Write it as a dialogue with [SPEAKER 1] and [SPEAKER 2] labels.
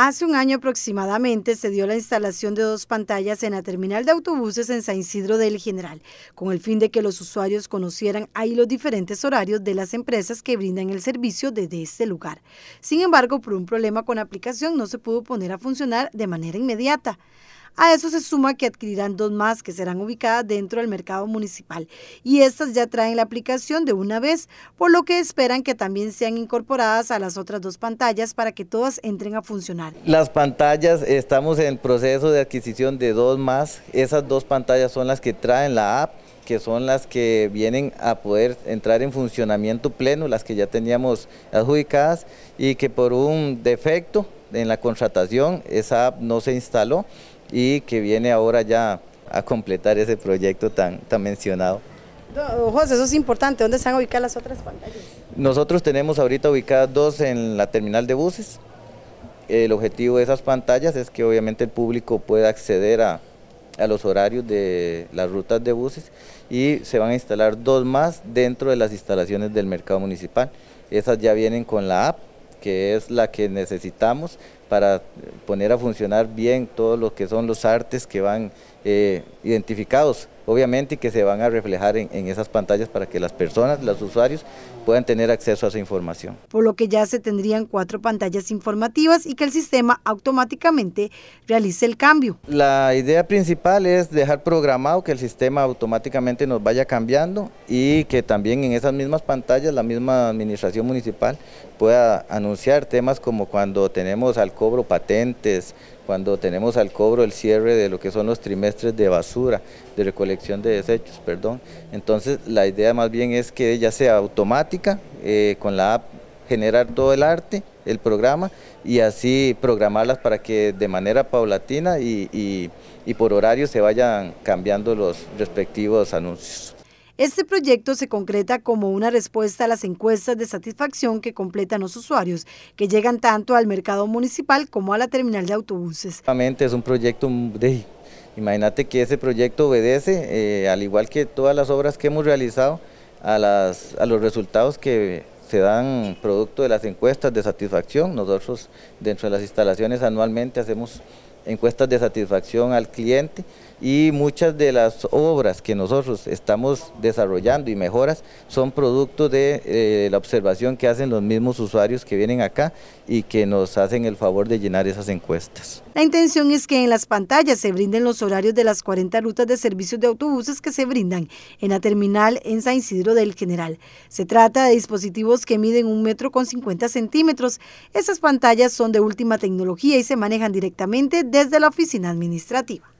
[SPEAKER 1] Hace un año aproximadamente se dio la instalación de dos pantallas en la terminal de autobuses en San Isidro del General, con el fin de que los usuarios conocieran ahí los diferentes horarios de las empresas que brindan el servicio desde este lugar. Sin embargo, por un problema con la aplicación no se pudo poner a funcionar de manera inmediata. A eso se suma que adquirirán dos más que serán ubicadas dentro del mercado municipal y estas ya traen la aplicación de una vez, por lo que esperan que también sean incorporadas a las otras dos pantallas para que todas entren a funcionar.
[SPEAKER 2] Las pantallas, estamos en proceso de adquisición de dos más, esas dos pantallas son las que traen la app que son las que vienen a poder entrar en funcionamiento pleno, las que ya teníamos adjudicadas y que por un defecto en la contratación esa app no se instaló y que viene ahora ya a completar ese proyecto tan, tan mencionado.
[SPEAKER 1] José, eso es importante, ¿dónde están ubicadas las otras pantallas?
[SPEAKER 2] Nosotros tenemos ahorita ubicadas dos en la terminal de buses. El objetivo de esas pantallas es que obviamente el público pueda acceder a, a los horarios de las rutas de buses y se van a instalar dos más dentro de las instalaciones del mercado municipal. Esas ya vienen con la app, que es la que necesitamos para poner a funcionar bien todo lo que son los artes que van eh, identificados, obviamente, y que se van a reflejar en, esas pantallas para que las personas, los usuarios, puedan tener acceso a esa información.
[SPEAKER 1] Por lo que ya se tendrían cuatro pantallas informativas y que el sistema automáticamente realice el cambio.
[SPEAKER 2] La idea principal es dejar programado que el sistema automáticamente nos vaya cambiando y que también en esas mismas pantallas la misma administración municipal pueda anunciar temas como cuando tenemos al cobro patentes, cuando tenemos al cobro el cierre de lo que son los trimestres de basura, de recolección de desechos, perdón. Entonces la idea más bien es que ya sea automática, eh, con la app generar todo el arte, el programa, y así programarlas para que de manera paulatina y por horario se vayan cambiando los respectivos anuncios.
[SPEAKER 1] Este proyecto se concreta como una respuesta a las encuestas de satisfacción que completan los usuarios, que llegan tanto al mercado municipal como a la terminal de autobuses.
[SPEAKER 2] Es un proyecto de... Imagínate que ese proyecto obedece, eh, al igual que todas las obras que hemos realizado, a los resultados que se dan producto de las encuestas de satisfacción. Nosotros dentro de las instalaciones anualmente hacemos encuestas de satisfacción al cliente y muchas de las obras que nosotros estamos desarrollando y mejoras son producto de eh, la observación que hacen los mismos usuarios que vienen acá y que nos hacen el favor de llenar esas encuestas.
[SPEAKER 1] La intención es que en las pantallas se brinden los horarios de las 40 rutas de servicios de autobuses que se brindan en la terminal en San Isidro del General. Se trata de dispositivos que miden un metro con 50 centímetros. Esas pantallas son de última tecnología y se manejan directamente desde la oficina administrativa.